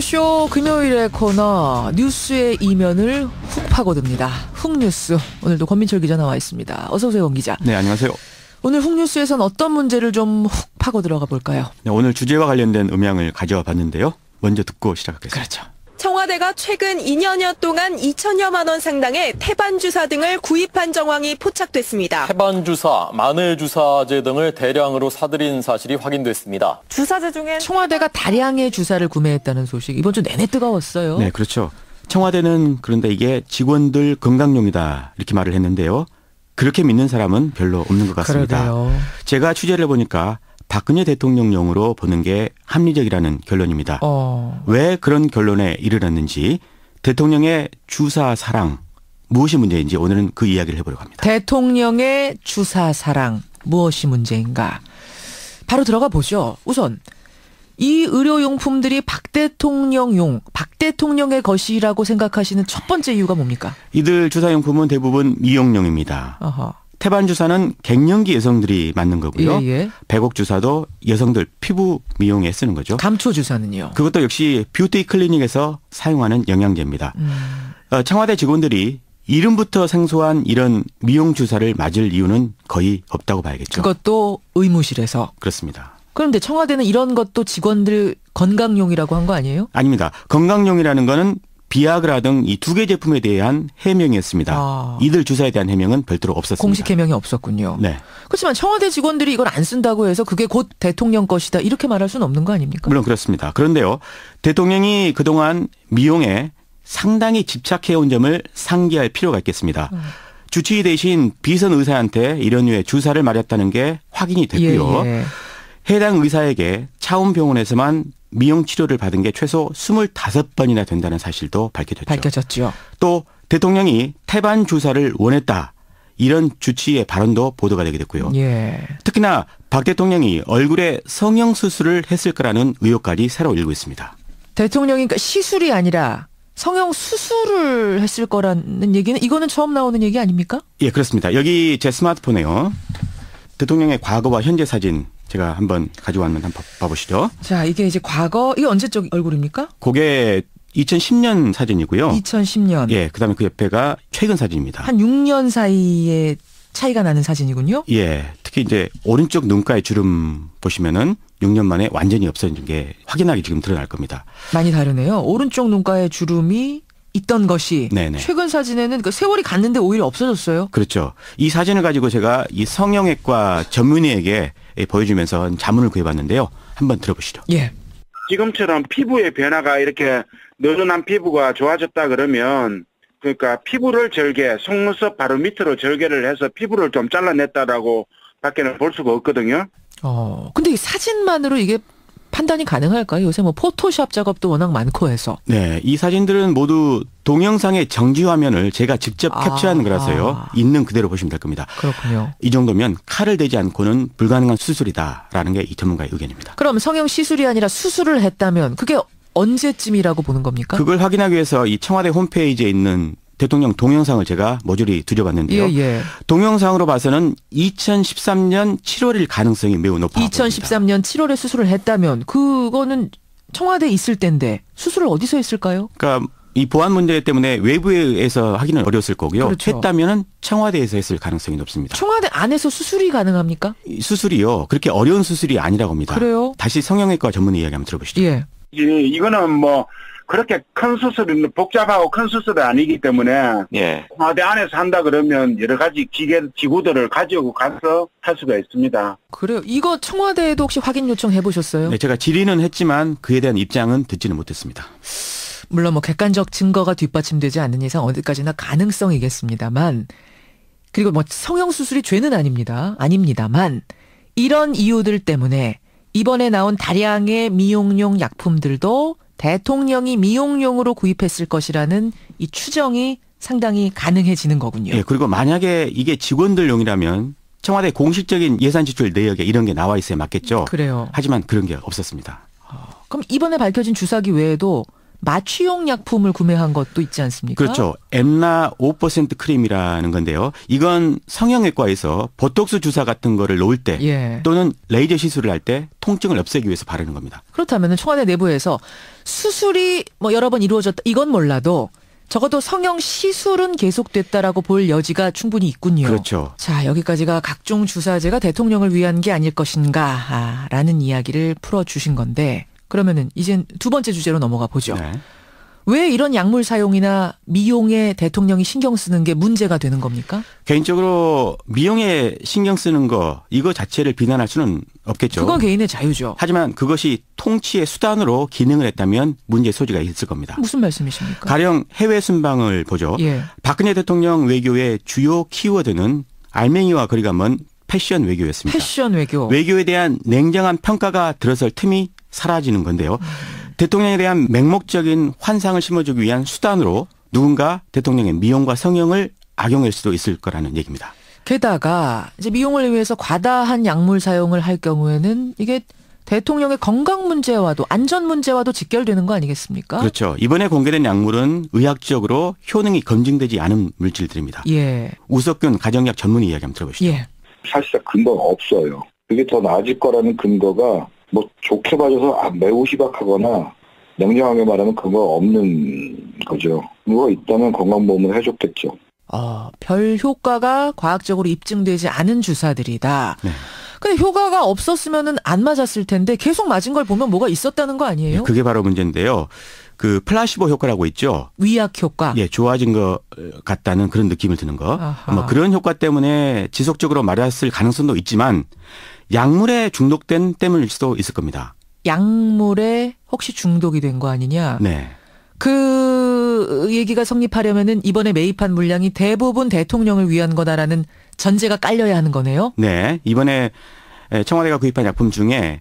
뉴스쇼 금요일의 코너 뉴스의 이면을 훅 파고듭니다. 훅뉴스 오늘도 권민철 기자 나와 있습니다. 어서 오세요, 권 기자. 네, 안녕하세요. 오늘 훅뉴스에선 어떤 문제를 좀 훅 파고 들어가 볼까요? 네, 오늘 주제와 관련된 음향을 가져와 봤는데요. 먼저 듣고 시작하겠습니다. 그렇죠. 청와대가 최근 2년여 동안 2천여만 원 상당의 태반주사 등을 구입한 정황이 포착됐습니다. 태반주사, 마늘주사제 등을 대량으로 사들인 사실이 확인됐습니다. 주사제 중에 청와대가 다량의 주사를 구매했다는 소식 이번 주 내내 뜨거웠어요. 네, 그렇죠. 청와대는 그런데 이게 직원들 건강용이다 이렇게 말을 했는데요. 그렇게 믿는 사람은 별로 없는 것 같습니다. 그러게요. 제가 취재를 해보니까 박근혜 대통령령으로 보는 게 합리적이라는 결론입니다. 어. 왜 그런 결론에 이르렀는지 대통령의 주사 사랑 무엇이 문제인지 오늘은 그 이야기를 해보려고 합니다. 대통령의 주사 사랑 무엇이 문제인가? 바로 들어가 보죠. 우선 이 의료용품들이 박 대통령용, 박 대통령의 것이라고 생각하시는 첫 번째 이유가 뭡니까? 이들 주사용품은 대부분 미용용입니다. 어허. 태반 주사는 갱년기 여성들이 맞는 거고요. 예, 예. 백옥 주사도 여성들 피부 미용에 쓰는 거죠. 감초 주사는요. 그것도 역시 뷰티 클리닉에서 사용하는 영양제입니다. 음. 어, 청와대 직원들이 이름부터 생소한 이런 미용 주사를 맞을 이유는 거의 없다고 봐야겠죠. 그것도 의무실에서. 그렇습니다. 그런데 청와대는 이런 것도 직원들 건강용이라고 한 거 아니에요? 아닙니다. 건강용이라는 거는 비아그라 등 이 두 개 제품에 대한 해명이었습니다. 아. 이들 주사에 대한 해명은 별도로 없었습니다. 공식 해명이 없었군요. 네. 그렇지만 청와대 직원들이 이걸 안 쓴다고 해서 그게 곧 대통령 것이다 이렇게 말할 수는 없는 거 아닙니까? 물론 그렇습니다. 그런데요. 대통령이 그동안 미용에 상당히 집착해온 점을 상기할 필요가 있겠습니다. 음. 주치의 대신 비선 의사한테 이런 류의 주사를 맞았다는 게 확인이 됐고요. 예, 예. 해당 의사에게 차원 병원에서만 미용 치료를 받은 게 최소 25번이나 된다는 사실도 밝혀졌죠. 밝혀졌죠. 또 대통령이 태반 주사를 원했다. 이런 주치의 발언도 보도가 되게 됐고요. 예. 특히나 박 대통령이 얼굴에 성형 수술을 했을 거라는 의혹까지 새로 일고 있습니다. 대통령이 그러니까 시술이 아니라 성형 수술을 했을 거라는 얘기는 이거는 처음 나오는 얘기 아닙니까? 예, 그렇습니다. 여기 제 스마트폰에요. 대통령의 과거와 현재 사진 제가 한번 가져왔는데 한번 봐보시죠. 자, 이게 이제 과거 이게 언제적 얼굴입니까? 그게 2010년 사진이고요. 2010년. 예, 그다음에 그 옆에가 최근 사진입니다. 한 6년 사이에 차이가 나는 사진이군요. 예, 특히 이제 오른쪽 눈가의 주름 보시면은 6년 만에 완전히 없어진 게 확연하게 지금 드러날 겁니다. 많이 다르네요. 오른쪽 눈가의 주름이 있던 것이 네네. 최근 사진에는 그 세월이 갔는데 오히려 없어졌어요. 그렇죠. 이 사진을 가지고 제가 이 성형외과 전문의에게 보여주면서 자문을 구해봤는데요. 한번 들어보시죠. 예. 지금처럼 피부의 변화가 이렇게 느슨한 피부가 좋아졌다 그러면 그러니까 피부를 절개, 속눈썹 바로 밑으로 절개를 해서 피부를 좀 잘라냈다라고 밖에는 볼 수가 없거든요. 어. 근데 이 사진만으로 이게 판단이 가능할까요? 요새 뭐 포토샵 작업도 워낙 많고 해서. 네, 이 사진들은 모두 동영상의 정지 화면을 제가 직접 아. 캡처한 아, 거라서요. 아. 있는 그대로 보시면 될 겁니다. 그렇군요. 이 정도면 칼을 대지 않고는 불가능한 수술이다라는 게이 전문가의 의견입니다. 그럼 성형 시술이 아니라 수술을 했다면 그게 언제쯤이라고 보는 겁니까? 그걸 확인하기 위해서 이 청와대 홈페이지에 있는 대통령 동영상을 제가 모조리 두려봤는데요 예, 예. 동영상으로 봐서는 2013년 7월일 가능성이 매우 높아 2013년 7월에 수술을 했다면 그거는 청와대 에 있을 텐데 수술을 어디서 했을까요? 그러니까 이 보안 문제 때문에 외부에서 하기는 어려웠을 거고요. 그렇죠. 했다면은 청와대에서 했을 가능성이 높습니다. 청와대 안에서 수술이 가능합니까? 수술이요. 그렇게 어려운 수술이 아니라고 합니다. 그래요? 다시 성형외과 전문의 이야기 한번 들어보시죠. 예. 예, 이거는 뭐 그렇게 큰 수술은 복잡하고 큰 수술은 아니기 때문에 예. 청와대 안에서 한다 그러면 여러 가지 기계 기구들을 가지고 가서 할 수가 있습니다. 그래요. 이거 청와대에도 혹시 확인 요청해 보셨어요? 네, 제가 질의는 했지만 그에 대한 입장은 듣지는 못했습니다. 물론 뭐 객관적 증거가 뒷받침되지 않는 이상 어디까지나 가능성이겠습니다만 그리고 뭐 성형 수술이 죄는 아닙니다. 아닙니다만 이런 이유들 때문에 이번에 나온 다량의 미용용 약품들도 대통령이 미용용으로 구입했을 것이라는 이 추정이 상당히 가능해지는 거군요. 예, 그리고 만약에 이게 직원들용이라면 청와대 공식적인 예산 지출 내역에 이런 게 나와 있어야 맞겠죠. 그래요. 하지만 그런 게 없었습니다. 아, 그럼 이번에 밝혀진 주사기 외에도 마취용 약품을 구매한 것도 있지 않습니까? 그렇죠. 엠나 5% 크림이라는 건데요. 이건 성형외과에서 보톡스 주사 같은 거를 놓을 때 예. 또는 레이저 시술을 할 때 통증을 없애기 위해서 바르는 겁니다. 그렇다면 청와대 내부에서 수술이 뭐 여러 번 이루어졌다 이건 몰라도 적어도 성형 시술은 계속됐다라고 볼 여지가 충분히 있군요. 그렇죠. 자, 여기까지가 각종 주사제가 대통령을 위한 게 아닐 것인가라는 이야기를 풀어주신 건데 그러면은 이젠 두 번째 주제로 넘어가 보죠. 네. 왜 이런 약물 사용이나 미용에 대통령이 신경 쓰는 게 문제가 되는 겁니까? 개인적으로 미용에 신경 쓰는 거 이거 자체를 비난할 수는 없겠죠. 그건 개인의 자유죠. 하지만 그것이 통치의 수단으로 기능을 했다면 문제의 소지가 있을 겁니다. 무슨 말씀이십니까? 가령 해외 순방을 보죠. 예. 박근혜 대통령 외교의 주요 키워드는 알맹이와 거리가 먼 패션 외교였습니다. 패션 외교. 외교에 대한 냉정한 평가가 들어설 틈이 사라지는 건데요. 음. 대통령에 대한 맹목적인 환상을 심어주기 위한 수단으로 누군가 대통령의 미용과 성형을 악용할 수도 있을 거라는 얘기입니다. 게다가 이제 미용을 위해서 과다한 약물 사용을 할 경우에는 이게 대통령의 건강 문제와도 안전 문제와도 직결되는 거 아니겠습니까? 그렇죠. 이번에 공개된 약물은 의학적으로 효능이 검증되지 않은 물질들입니다. 예. 우석균 가정의학 전문의 이야기 한번 들어보시죠. 예. 사실상 근거 없어요. 그게 더 나아질 거라는 근거가 뭐 좋게 봐줘서 아, 매우 희박하거나 냉정하게 말하면 그거 없는 거죠. 그거 있다면 건강보험을 해줬겠죠. 어, 별 효과가 과학적으로 입증되지 않은 주사들이다. 네. 근데 효과가 없었으면안 맞았을 텐데 계속 맞은 걸 보면 뭐가 있었다는 거 아니에요? 네, 그게 바로 문제인데요. 그 플라시보 효과라고 있죠. 위약 효과. 예, 좋아진 것 같다는 그런 느낌을 드는 거. 아마 그런 효과 때문에 지속적으로 맞았을 가능성도 있지만 약물에 중독된 때문일 수도 있을 겁니다. 약물에 혹시 중독이 된 거 아니냐? 네. 그 얘기가 성립하려면은 이번에 매입한 물량이 대부분 대통령을 위한 거다라는 전제가 깔려야 하는 거네요. 네. 이번에 청와대가 구입한 약품 중에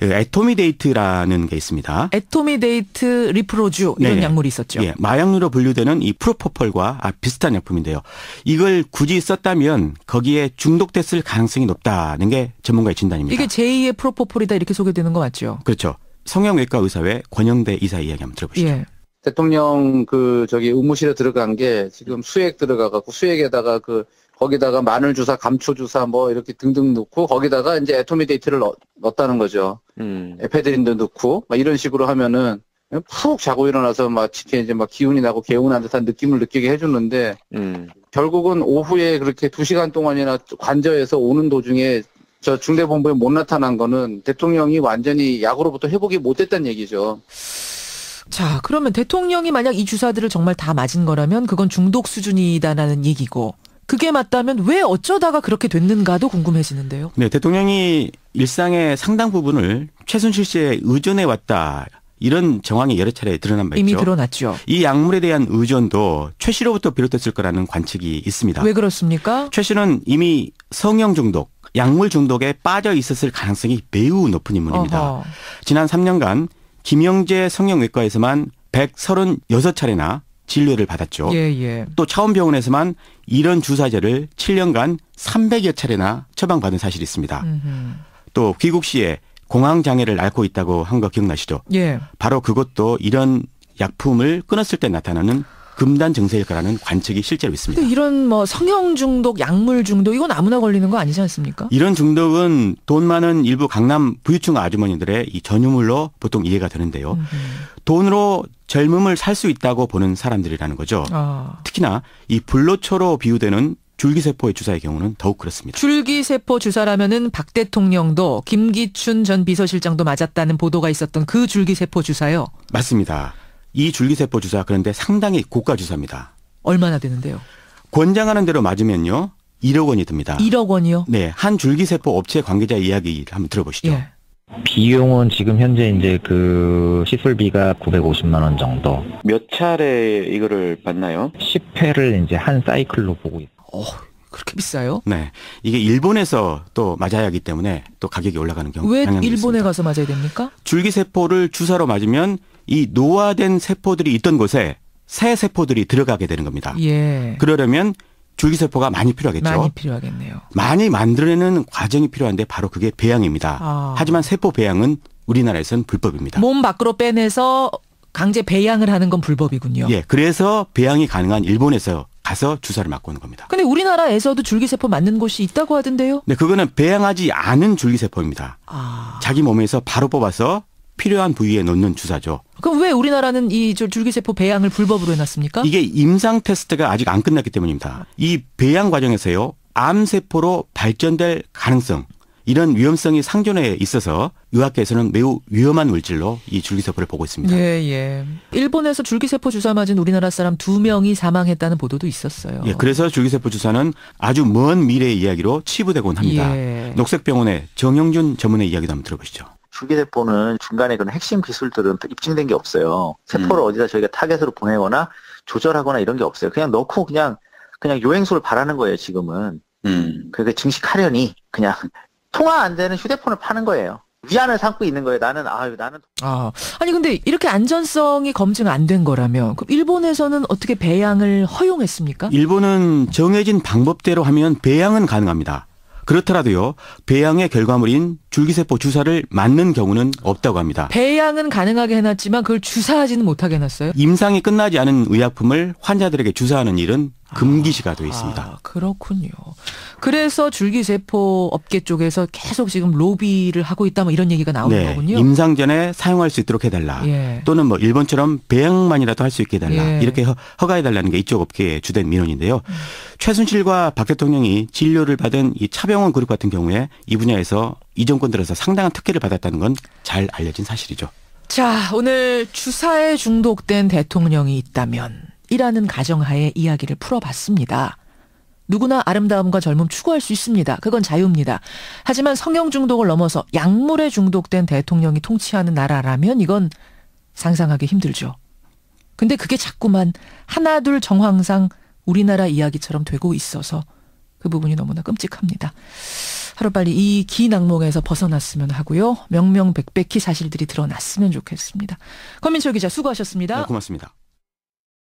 에토미 그 데이트라는 게 있습니다. 에토미 데이트 리프로주 이런 네. 약물이 있었죠. 예. 마약류로 분류되는 이 프로포폴과 아, 비슷한 약품인데요. 이걸 굳이 썼다면 거기에 중독됐을 가능성이 높다는 게 전문가의 진단입니다. 이게 제2의 프로포폴이다 이렇게 소개되는 거 맞죠? 그렇죠. 성형외과 의사회 권영대 이사 이야기 한번 들어보시죠. 예. 대통령 그 저기 의무실에 들어간 게 지금 수액 들어가 갖고 수액에다가 그 거기다가 마늘 주사, 감초 주사 뭐 이렇게 등등 넣고 거기다가 이제 에토미데이트를 넣, 었다는 거죠. 음. 에페드린도 넣고 막 이런 식으로 하면은 푹 자고 일어나서 막 이렇게 이제 막 기운이 나고 개운한 듯한 느낌을 느끼게 해주는데 음. 결국은 오후에 그렇게 두 시간 동안이나 관저에서 오는 도중에 저 중대본부에 못 나타난 거는 대통령이 완전히 약으로부터 회복이 못됐다는 얘기죠. 자, 그러면 대통령이 만약 이 주사들을 정말 다 맞은 거라면 그건 중독 수준이다라는 얘기고 그게 맞다면 왜 어쩌다가 그렇게 됐는가도 궁금해지는데요. 네, 대통령이 일상의 상당 부분을 최순실 씨에 의존해 왔다. 이런 정황이 여러 차례 드러난 바 있죠. 이미 드러났죠. 이 약물에 대한 의존도 최 씨로부터 비롯됐을 거라는 관측이 있습니다. 왜 그렇습니까? 최 씨는 이미 성형 중독, 약물 중독에 빠져 있었을 가능성이 매우 높은 인물입니다. 어허. 지난 3년간 김영재 성형외과에서만 136차례나 진료를 받았죠. 예, 예. 또 차원병원에서만 이런 주사제를 7년간 300여 차례나 처방받은 사실이 있습니다. 음흠. 또 귀국 시에 공황 장애를 앓고 있다고 한 거 기억나시죠? 예. 바로 그것도 이런 약품을 끊었을 때 나타나는 금단 증세일 거라는 관측이 실제로 있습니다. 이런 뭐 성형 중독, 약물 중독 이건 아무나 걸리는 거 아니지 않습니까? 이런 중독은 돈 많은 일부 강남 부유층 아주머니들의 이 전유물로 보통 이해가 되는데요. 음 돈으로 젊음을 살 수 있다고 보는 사람들이라는 거죠. 아. 특히나 이 불로초로 비유되는 줄기세포의 주사의 경우는 더욱 그렇습니다. 줄기세포 주사라면은 박 대통령도 김기춘 전 비서실장도 맞았다는 보도가 있었던 그 줄기세포 주사요. 맞습니다. 이 줄기세포 주사 그런데 상당히 고가 주사입니다. 얼마나 되는데요? 권장하는 대로 맞으면요. 1억 원이 듭니다. 1억 원이요? 네, 한 줄기세포 업체 관계자 이야기 한번 들어보시죠. 예. 비용은 지금 현재 이제 그 시술비가 950만 원 정도. 몇 차례 이거를 받나요 10회를 이제 한 사이클로 보고 있어요. 그렇게 비싸요? 네. 이게 일본에서 또 맞아야 하기 때문에 또 가격이 올라가는 경우. 가왜 일본에 있습니다. 가서 맞아야 됩니까? 줄기세포를 주사로 맞으면 이 노화된 세포들이 있던 곳에 새 세포들이 들어가게 되는 겁니다. 예. 그러려면 줄기세포가 많이 필요하겠죠. 많이 필요하겠네요. 많이 만들어내는 과정이 필요한데 바로 그게 배양입니다. 아. 하지만 세포 배양은 우리나라에서는 불법입니다. 몸 밖으로 빼내서 강제 배양을 하는 건 불법이군요. 예, 그래서 배양이 가능한 일본에서 가서 주사를 맞고 오는 겁니다. 근데 우리나라에서도 줄기세포 맞는 곳이 있다고 하던데요? 네, 그거는 배양하지 않은 줄기세포입니다. 아. 자기 몸에서 바로 뽑아서 필요한 부위에 넣는 주사죠. 그럼 왜 우리나라는 이 줄기세포 배양을 불법으로 해놨습니까? 이게 임상 테스트가 아직 안 끝났기 때문입니다. 이 배양 과정에서요, 암세포로 발전될 가능성, 이런 위험성이 상존에 있어서 의학계에서는 매우 위험한 물질로 이 줄기세포를 보고 있습니다. 예, 예. 일본에서 줄기세포 주사 맞은 우리나라 사람 두 명이 사망했다는 보도도 있었어요. 예, 그래서 줄기세포 주사는 아주 먼 미래의 이야기로 치부되곤 합니다. 예. 녹색병원의 정영준 전문의 이야기도 한번 들어보시죠. 주기세포는 중간에 그런 핵심 기술들은 입증된 게 없어요. 세포를 음. 어디다 저희가 타겟으로 보내거나 조절하거나 이런 게 없어요. 그냥 넣고 그냥 그냥 요행소를 바라는 거예요. 지금은. 음. 그게 증식하려니 그냥 통화 안 되는 휴대폰을 파는 거예요. 위안을 삼고 있는 거예요. 나는 아유 나는 아 아니 근데 이렇게 안전성이 검증 안 된 거라면 그럼 일본에서는 어떻게 배양을 허용했습니까? 일본은 정해진 방법대로 하면 배양은 가능합니다. 그렇더라도요 배양의 결과물인 줄기세포 주사를 맞는 경우는 없다고 합니다. 배양은 가능하게 해놨지만 그걸 주사하지는 못하게 해놨어요? 임상이 끝나지 않은 의약품을 환자들에게 주사하는 일은 아, 금기시가 되어 있습니다. 아, 그렇군요. 그래서 줄기세포 업계 쪽에서 계속 지금 로비를 하고 있다 뭐 이런 얘기가 나오는 네, 거군요. 임상 전에 사용할 수 있도록 해달라. 예. 또는 뭐 일본처럼 배양만이라도 할 수 있게 해달라. 예. 이렇게 허가해달라는 게 이쪽 업계의 주된 민원인데요. 음. 최순실과 박 대통령이 진료를 받은 이 차병원 그룹 같은 경우에 이 분야에서 이 정권 들어서 상당한 특혜를 받았다는 건 잘 알려진 사실이죠. 자, 오늘 주사에 중독된 대통령이 있다면 이라는 가정하에 이야기를 풀어봤습니다. 누구나 아름다움과 젊음 추구할 수 있습니다. 그건 자유입니다. 하지만 성형 중독을 넘어서 약물에 중독된 대통령이 통치하는 나라라면 이건 상상하기 힘들죠. 근데 그게 자꾸만 하나둘 정황상 우리나라 이야기처럼 되고 있어서 그 부분이 너무나 끔찍합니다. 하루빨리 이 기낙몽에서 벗어났으면 하고요. 명명백백히 사실들이 드러났으면 좋겠습니다. 권민철 기자 수고하셨습니다. 네, 고맙습니다.